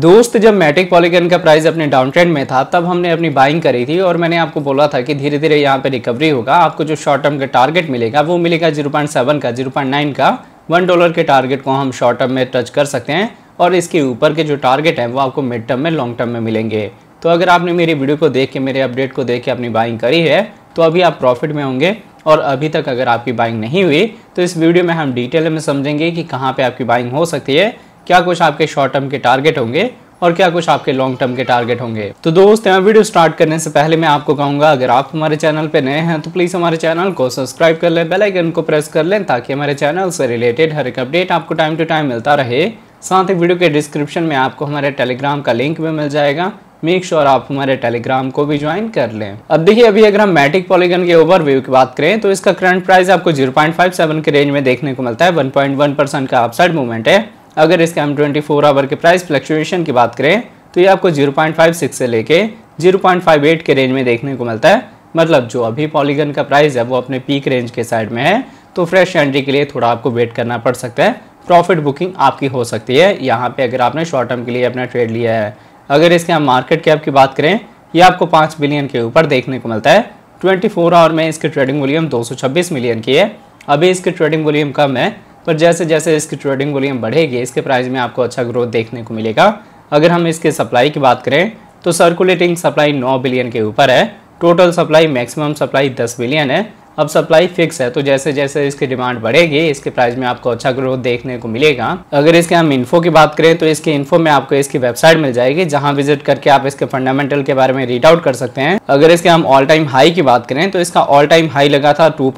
दोस्त जब Matic polygon का प्राइस अपने डाउन ट्रेंड में था तब हमने अपनी बाइंग करी थी और मैंने आपको बोला था कि धीरे धीरे यहाँ पे रिकवरी होगा आपको जो शॉर्ट टर्म का टारगेट मिलेगा वो मिलेगा सेवन का नाइन का वन डॉलर के टारगेट को हम शॉर्ट टर्म में टच कर सकते हैं और इसके ऊपर के जो टारगेट हैं वो आपको मिड टर्म में लॉन्ग टर्म में मिलेंगे तो अगर आपने मेरी वीडियो को देख के मेरे अपडेट को देख के अपनी बाइंग करी है तो अभी आप प्रॉफिट में होंगे और अभी तक अगर आपकी बाइंग नहीं हुई तो इस वीडियो में हम डिटेल में समझेंगे कि कहाँ पर आपकी बाइंग हो सकती है क्या कुछ आपके शॉर्ट टर्म के टारगेट होंगे और क्या कुछ आपके लॉन्ग टर्म के टारगेट होंगे तो दोस्त यहाँ वीडियो स्टार्ट करने से पहले मैं आपको कहूंगा अगर आप हमारे चैनल पे नए हैं तो प्लीज़ हमारे चैनल को सब्सक्राइब कर लें बेल आइकन को प्रेस कर लें ताकि हमारे चैनल से रिलेटेड हर एक अपडेट आपको टाइम टू टाइम मिलता रहे साथ ही वीडियो के डिस्क्रिप्शन में आपको हमारे टेलीग्राम का लिंक भी मिल जाएगा मेक श्योर sure आप हमारे टेलीग्राम को भी ज्वाइन कर लें अब देखिए अभी अगर हम मैटिक पॉलीगन के ओवरव्यू की बात करें तो इसका करंट प्राइस आपको 0.57 के रेंज में देखने को मिलता है 1.1 परसेंट का अपसाइड मूवमेंट है अगर इसके हम 24 आवर के प्राइस फ्लक्चुएशन की बात करें तो ये आपको 0.56 से लेके 0.58 के रेंज में देखने को मिलता है मतलब जो अभी पॉलीगन का प्राइस है वो अपने पीक रेंज के साइड में है तो फ्रेश एंट्री के लिए थोड़ा आपको वेट करना पड़ सकता है प्रॉफिट बुकिंग आपकी हो सकती है यहाँ पर अगर आपने शॉर्ट टर्म के लिए अपना ट्रेड लिया है अगर इसके हम मार्केट कैप की बात करें ये आपको पाँच बिलियन के ऊपर देखने को मिलता है 24 आवर में इसके ट्रेडिंग वॉल्यूम 226 मिलियन की है अभी इसके ट्रेडिंग वॉल्यूम कम है पर जैसे जैसे इसकी ट्रेडिंग वॉल्यूम बढ़ेगी इसके प्राइस में आपको अच्छा ग्रोथ देखने को मिलेगा अगर हम इसके सप्लाई की बात करें तो सर्कुलेटिंग सप्लाई 9 बिलियन के ऊपर है total supply maximum supply 10 billion है अब सप्लाई फिक्स है तो जैसे जैसे इसकी डिमांड बढ़ेगी इसके प्राइस में आपको अच्छा ग्रोथ देखने को मिलेगा अगर इसके हम इन्फो की बात करें तो इसके इन्फो में आपको इसकी वेबसाइट मिल जाएगी जहां विजिट करके आप इसके फंडामेंटल के बारे में रीड आउट कर सकते हैं अगर इसके हम ऑल टाइम हाई की बात करें तो इसका ऑल टाइम हाई लगा था टू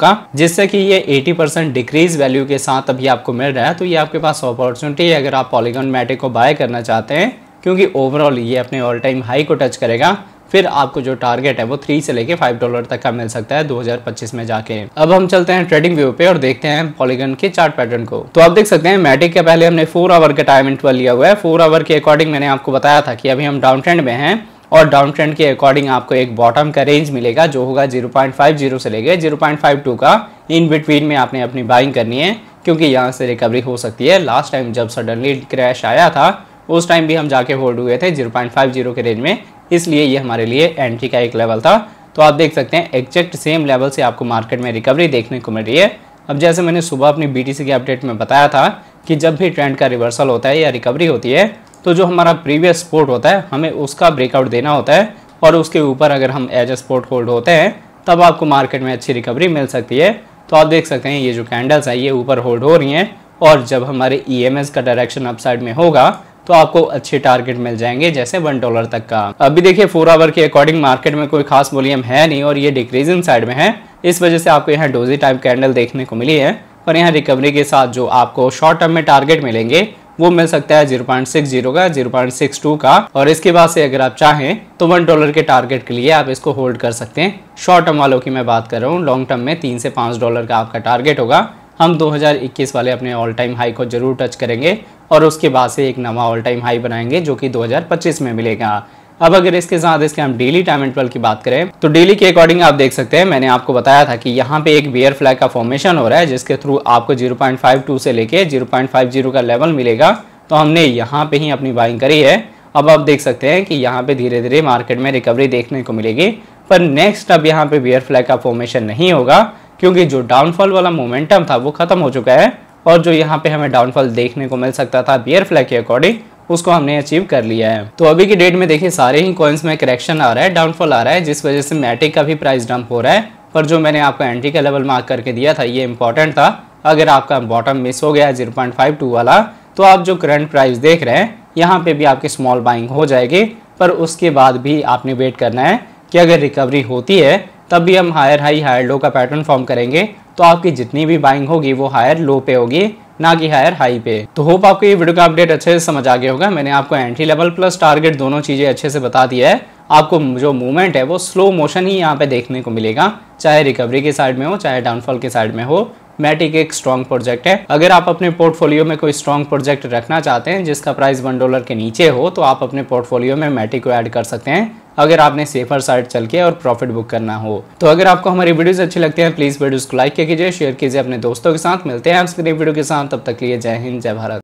का जिससे की ये एटी डिक्रीज वैल्यू के साथ अभी आपको मिल रहा है तो ये आपके पास अपॉर्चुनिटी है अगर आप पॉलीगन मैटिक को बाय करना चाहते हैं क्योंकि ओवरऑल ये अपने ऑल टाइम हाई को टच करेगा फिर आपको जो टारगेट है वो थ्री से लेके फाइव डॉलर तक का मिल सकता है 2025 में जाके अब हम चलते हैं ट्रेडिंग व्यू पे और देखते हैं पॉलीगन के चार्ट पैटर्न को तो आप देख सकते हैं मैटिक के पहले हमने फोर आवर का टाइम इंटरवल लिया हुआ है फोर आवर के अकॉर्डिंग मैंने आपको बताया था कि अभी हम डाउन ट्रेंड में है और डाउन ट्रेंड के अकॉर्डिंग आपको एक बॉटम का रेंज मिलेगा जो होगा जीरो से लेके जीरो का इन बिटवीन में आपने अपनी बाइंग करनी है क्योंकि यहाँ से रिकवरी हो सकती है लास्ट टाइम जब सडनली क्रैश आया था उस टाइम भी हम जाके होल्ड हुए थे 0.50 के रेंज में इसलिए ये हमारे लिए एंट्री का एक लेवल था तो आप देख सकते हैं एक्जैक्ट सेम लेवल से आपको मार्केट में रिकवरी देखने को मिल रही है अब जैसे मैंने सुबह अपनी बी के अपडेट में बताया था कि जब भी ट्रेंड का रिवर्सल होता है या रिकवरी होती है तो जो हमारा प्रीवियस स्पोर्ट होता है हमें उसका ब्रेकआउट देना होता है और उसके ऊपर अगर हम एज ए स्पोर्ट होल्ड होते हैं तब आपको मार्केट में अच्छी रिकवरी मिल सकती है तो आप देख सकते हैं ये जो कैंडल्स हैं ये ऊपर होल्ड हो रही हैं और जब हमारे ई e का डायरेक्शन अपसाइड में होगा तो आपको अच्छे टारगेट मिल जाएंगे जैसे वन डॉलर तक का अभी देखिए फोर आवर के अकॉर्डिंग मार्केट में कोई खास वॉल्यूम है नहीं और ये डिक्रीजिंग साइड में है इस वजह से आपको यहाँ डोजी टाइप कैंडल देखने को मिली है और यहाँ रिकवरी के साथ जो आपको शॉर्ट टर्म में टारगेट मिलेंगे वो मिल सकता है 0.60 का 0.62 का और इसके बाद से अगर आप चाहें तो वन डॉलर के टारगेट के लिए आप इसको होल्ड कर सकते हैं शॉर्ट टर्म वालों की मैं बात कर रहा हूँ लॉन्ग टर्म में तीन से पाँच डॉलर का आपका टारगेट होगा हम 2021 वाले अपने ऑल टाइम हाई को जरूर टच करेंगे और उसके बाद से एक नवा ऑल टाइम हाई बनाएंगे जो कि 2025 में मिलेगा अब अगर इसके साथ इसके हम डेली टाइम इंटरवल की बात करें तो डेली के अकॉर्डिंग आप देख सकते हैं मैंने आपको बताया था कि यहाँ पे एक बियर फ्लैग का फॉर्मेशन हो रहा है जिसके थ्रू आपको जीरो से लेके जीरो का लेवल मिलेगा तो हमने यहाँ पे ही अपनी बाइंग करी है अब आप देख सकते हैं कि यहाँ पे धीरे धीरे मार्केट में रिकवरी देखने को मिलेगी पर नेक्स्ट अब यहाँ पे बियर फ्लैग का फॉर्मेशन नहीं होगा क्योंकि जो डाउनफॉल वाला मोमेंटम था वो खत्म हो चुका है और जो यहाँ पे हमें डाउनफॉल देखने को मिल सकता था बियर फ्लैग के अकॉर्डिंग उसको हमने अचीव कर लिया है तो अभी की डेट में देखिए सारे ही कॉइन्स में करेक्शन आ रहा है डाउनफॉल आ रहा है जिस वजह से मैटिक का भी प्राइस डंप हो रहा है पर जो मैंने आपको एंट्री का लेवल मार्क करके दिया था ये इंपॉर्टेंट था अगर आपका बॉटम मिस हो गया जीरो पॉइंट फाइव टू वाला तो आप जो करंट प्राइस देख रहे हैं यहाँ पे भी आपकी स्मॉल बाइंग हो जाएगी पर उसके बाद भी आपने वेट करना है कि अगर रिकवरी होती है तब भी हम हायर हाई हायर लो का पैटर्न फॉर्म करेंगे तो आपकी जितनी भी बाइंग होगी वो हायर लो पे होगी ना कि हायर हाई पे तो होप आपको ये वीडियो का अपडेट अच्छे से समझ आ गया होगा मैंने आपको एंट्री लेवल प्लस टारगेट दोनों चीज़ें अच्छे से बता दिया है आपको जो मूवमेंट है वो स्लो मोशन ही यहाँ पे देखने को मिलेगा चाहे रिकवरी के साइड में हो चाहे डाउनफॉल के साइड में हो मैटिक एक स्ट्रॉन्ग प्रोजेक्ट है अगर आप अपने पोर्टफोलियो में कोई स्ट्रॉन्ग प्रोजेक्ट रखना चाहते हैं जिसका प्राइस वन डॉलर के नीचे हो तो आप अपने पोर्टफोलियो में मैटिक को ऐड कर सकते हैं अगर आपने सेफर साइड चल के और प्रॉफिट बुक करना हो तो अगर आपको हमारी वीडियोस अच्छी लगती हैं प्लीज़ वीडियोस को लाइक कीजिए शेयर कीजिए अपने दोस्तों के साथ मिलते हैं आपसे वीडियो के साथ तब तक लिए जय हिंद जय भारत